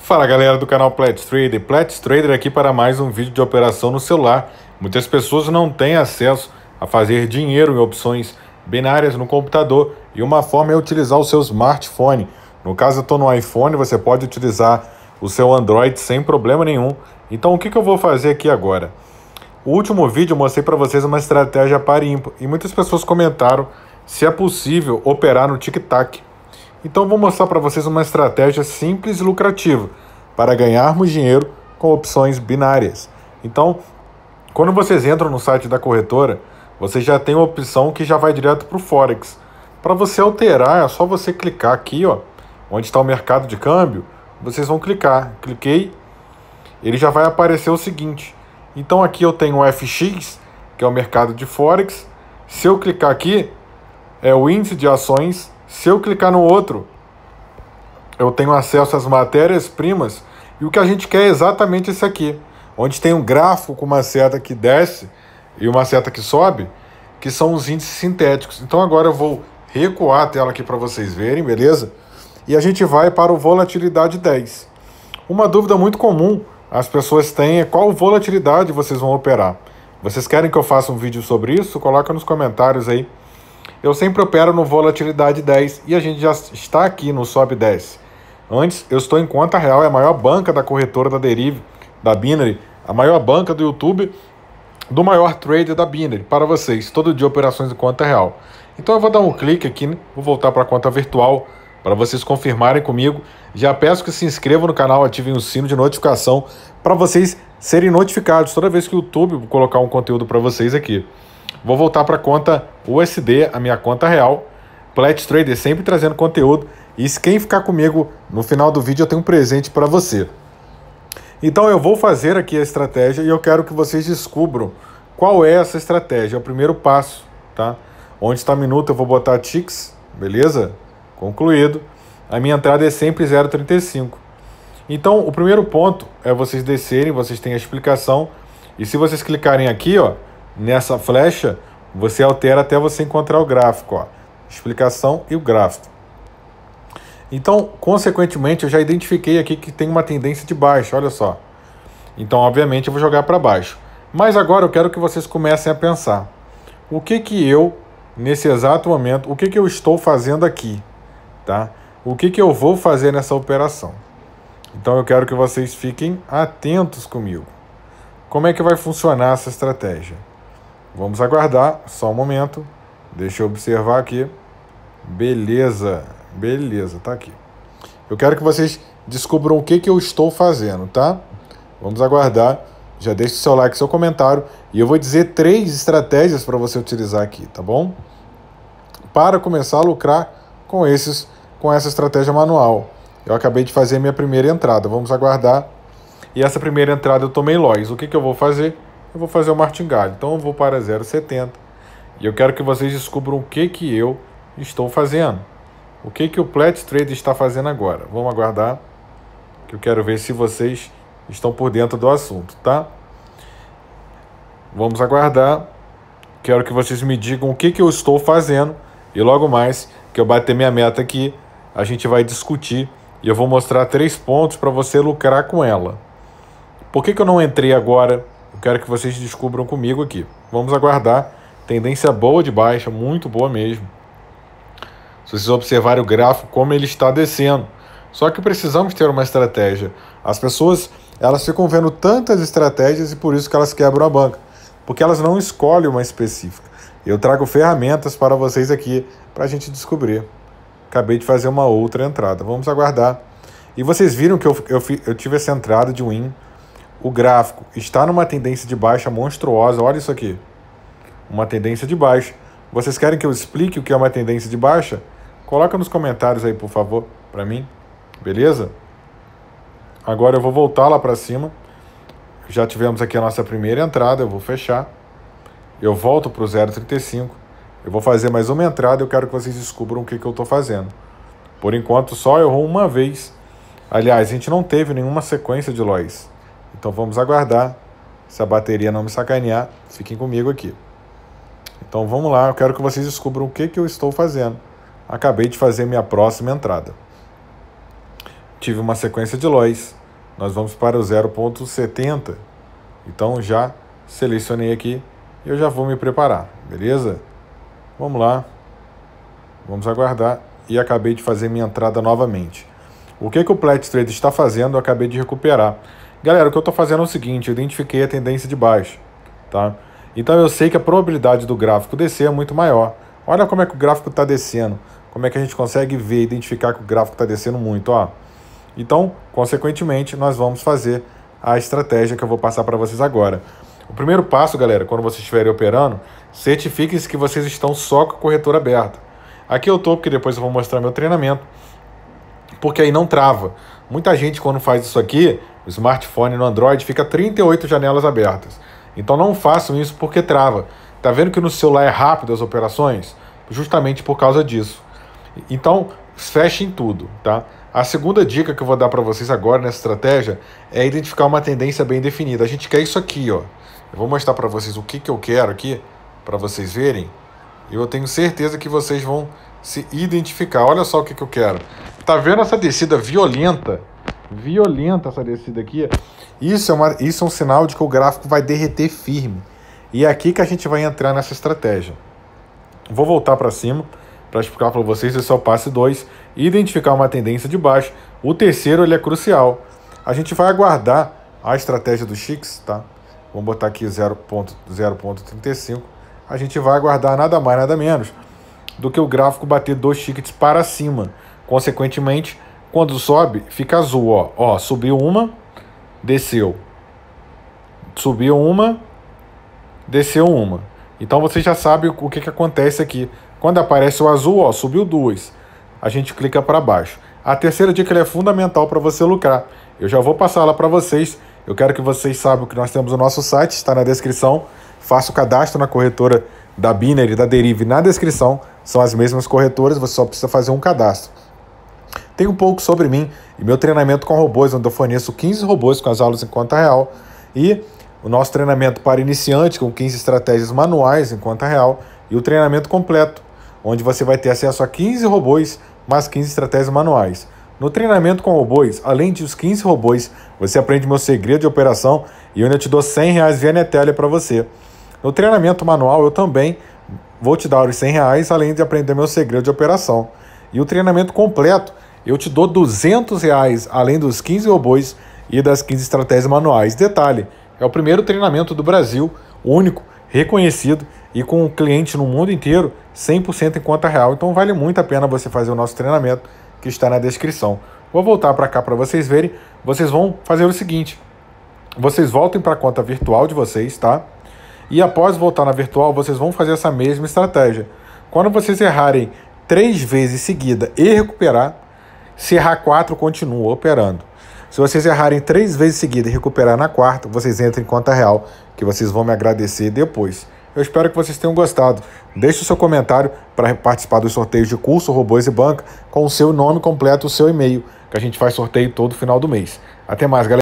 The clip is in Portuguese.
Fala galera do canal Platts Trader, Trader aqui para mais um vídeo de operação no celular. Muitas pessoas não têm acesso a fazer dinheiro em opções binárias no computador e uma forma é utilizar o seu smartphone. No caso eu estou no iPhone, você pode utilizar o seu Android sem problema nenhum. Então o que, que eu vou fazer aqui agora? O último vídeo eu mostrei para vocês uma estratégia para ímpar e muitas pessoas comentaram se é possível operar no tic-tac. Então vou mostrar para vocês uma estratégia simples e lucrativa para ganharmos dinheiro com opções binárias. Então, quando vocês entram no site da corretora, você já tem uma opção que já vai direto para o Forex. Para você alterar, é só você clicar aqui, ó, onde está o mercado de câmbio, vocês vão clicar. Cliquei, ele já vai aparecer o seguinte. Então aqui eu tenho o FX, que é o mercado de Forex. Se eu clicar aqui, é o índice de ações se eu clicar no outro, eu tenho acesso às matérias-primas e o que a gente quer é exatamente esse aqui, onde tem um gráfico com uma seta que desce e uma seta que sobe, que são os índices sintéticos. Então agora eu vou recuar a tela aqui para vocês verem, beleza? E a gente vai para o volatilidade 10. Uma dúvida muito comum as pessoas têm é qual volatilidade vocês vão operar. Vocês querem que eu faça um vídeo sobre isso? Coloca nos comentários aí eu sempre opero no volatilidade 10 e a gente já está aqui no SOB 10. Antes, eu estou em conta real, é a maior banca da corretora da Derive, da Binary, a maior banca do YouTube, do maior trader da Binary, para vocês, todo dia operações em conta real. Então eu vou dar um clique aqui, né? vou voltar para a conta virtual, para vocês confirmarem comigo. Já peço que se inscrevam no canal, ativem o sino de notificação, para vocês serem notificados toda vez que o YouTube colocar um conteúdo para vocês aqui. Vou voltar para a conta USD, a minha conta real. Plat Trader sempre trazendo conteúdo. E se quem ficar comigo no final do vídeo, eu tenho um presente para você. Então eu vou fazer aqui a estratégia e eu quero que vocês descubram qual é essa estratégia. É o primeiro passo, tá? Onde está minuto, eu vou botar ticks, beleza? Concluído. A minha entrada é sempre 0,35. Então, o primeiro ponto é vocês descerem, vocês têm a explicação. E se vocês clicarem aqui, ó, nessa flecha, você altera até você encontrar o gráfico, ó. Explicação e o gráfico. Então, consequentemente, eu já identifiquei aqui que tem uma tendência de baixo, olha só. Então, obviamente, eu vou jogar para baixo. Mas agora eu quero que vocês comecem a pensar. O que que eu, nesse exato momento, o que que eu estou fazendo aqui, tá? O que que eu vou fazer nessa operação? Então, eu quero que vocês fiquem atentos comigo. Como é que vai funcionar essa estratégia? Vamos aguardar, só um momento. Deixa eu observar aqui. Beleza, beleza, tá aqui. Eu quero que vocês descubram o que, que eu estou fazendo, tá? Vamos aguardar. Já deixe seu like, seu comentário. E eu vou dizer três estratégias para você utilizar aqui, tá bom? Para começar a lucrar com, esses, com essa estratégia manual. Eu acabei de fazer minha primeira entrada. Vamos aguardar. E essa primeira entrada eu tomei lois O que, que eu vou fazer? eu vou fazer o martingale. Então eu vou para 0,70 e eu quero que vocês descubram o que, que eu estou fazendo. O que, que o Plat Trade está fazendo agora. Vamos aguardar que eu quero ver se vocês estão por dentro do assunto, tá? Vamos aguardar. Quero que vocês me digam o que, que eu estou fazendo e logo mais que eu bater minha meta aqui, a gente vai discutir e eu vou mostrar três pontos para você lucrar com ela. Por que, que eu não entrei agora? Eu quero que vocês descubram comigo aqui. Vamos aguardar. Tendência boa de baixa, muito boa mesmo. Se vocês observarem o gráfico, como ele está descendo. Só que precisamos ter uma estratégia. As pessoas elas ficam vendo tantas estratégias e por isso que elas quebram a banca. Porque elas não escolhem uma específica. Eu trago ferramentas para vocês aqui para a gente descobrir. Acabei de fazer uma outra entrada. Vamos aguardar. E vocês viram que eu, eu, eu tive essa entrada de win o gráfico está numa tendência de baixa monstruosa, olha isso aqui. Uma tendência de baixa. Vocês querem que eu explique o que é uma tendência de baixa? Coloca nos comentários aí, por favor, para mim. Beleza? Agora eu vou voltar lá para cima. Já tivemos aqui a nossa primeira entrada, eu vou fechar. Eu volto para o 0,35. Eu vou fazer mais uma entrada, eu quero que vocês descubram o que, que eu estou fazendo. Por enquanto, só errou uma vez. Aliás, a gente não teve nenhuma sequência de lois. Então vamos aguardar. Se a bateria não me sacanear, fiquem comigo aqui. Então vamos lá, eu quero que vocês descubram o que, que eu estou fazendo. Acabei de fazer minha próxima entrada. Tive uma sequência de lois. Nós vamos para o 0.70. Então já selecionei aqui e eu já vou me preparar, beleza? Vamos lá. Vamos aguardar. E acabei de fazer minha entrada novamente. O que, que o Plat Trade está fazendo, eu acabei de recuperar. Galera, o que eu estou fazendo é o seguinte, eu identifiquei a tendência de baixo, tá? Então eu sei que a probabilidade do gráfico descer é muito maior. Olha como é que o gráfico está descendo, como é que a gente consegue ver, identificar que o gráfico está descendo muito, ó. Então, consequentemente, nós vamos fazer a estratégia que eu vou passar para vocês agora. O primeiro passo, galera, quando vocês estiverem operando, certifiquem-se que vocês estão só com a corretora aberta. Aqui eu estou, porque depois eu vou mostrar meu treinamento, porque aí não trava. Muita gente, quando faz isso aqui, o smartphone no Android fica 38 janelas abertas. Então não façam isso porque trava. Tá vendo que no celular é rápido as operações? Justamente por causa disso. Então, fechem tudo, tá? A segunda dica que eu vou dar para vocês agora nessa estratégia é identificar uma tendência bem definida. A gente quer isso aqui, ó. Eu vou mostrar para vocês o que, que eu quero aqui, para vocês verem. E eu tenho certeza que vocês vão se identificar. Olha só o que, que eu quero. Tá vendo essa descida violenta violenta essa descida aqui. Isso é, uma, isso é um sinal de que o gráfico vai derreter firme. E é aqui que a gente vai entrar nessa estratégia. Vou voltar para cima para explicar para vocês esse é o passe 2 identificar uma tendência de baixo. O terceiro ele é crucial. A gente vai aguardar a estratégia do Chix, tá? Vamos botar aqui 0.35. A gente vai aguardar nada mais, nada menos do que o gráfico bater dois tickets para cima. Consequentemente, quando sobe, fica azul, ó. Ó, subiu uma, desceu. Subiu uma, desceu uma. Então você já sabe o que, que acontece aqui. Quando aparece o azul, ó, subiu duas. A gente clica para baixo. A terceira dica é fundamental para você lucrar. Eu já vou passar ela para vocês. Eu quero que vocês saibam que nós temos o nosso site, está na descrição. Faça o cadastro na corretora da Binary, da Derive, na descrição. São as mesmas corretoras, você só precisa fazer um cadastro. Tem um pouco sobre mim e meu treinamento com robôs, onde eu forneço 15 robôs com as aulas em conta real e o nosso treinamento para iniciante com 15 estratégias manuais em conta real e o treinamento completo, onde você vai ter acesso a 15 robôs mais 15 estratégias manuais. No treinamento com robôs, além dos 15 robôs, você aprende meu segredo de operação e onde eu te dou 100 reais via netelha para você. No treinamento manual, eu também vou te dar os 100 reais, além de aprender meu segredo de operação. E o treinamento completo, eu te dou 200 reais além dos 15 robôs e das 15 estratégias manuais. Detalhe, é o primeiro treinamento do Brasil, único, reconhecido e com um cliente no mundo inteiro 100% em conta real. Então vale muito a pena você fazer o nosso treinamento que está na descrição. Vou voltar para cá para vocês verem. Vocês vão fazer o seguinte: vocês voltem para a conta virtual de vocês, tá? E após voltar na virtual, vocês vão fazer essa mesma estratégia. Quando vocês errarem três vezes seguida e recuperar, se errar quatro, continua operando. Se vocês errarem três vezes seguida e recuperar na quarta, vocês entram em conta real, que vocês vão me agradecer depois. Eu espero que vocês tenham gostado. Deixe o seu comentário para participar dos sorteios de curso Robôs e Banca com o seu nome completo, o seu e-mail, que a gente faz sorteio todo final do mês. Até mais, galera.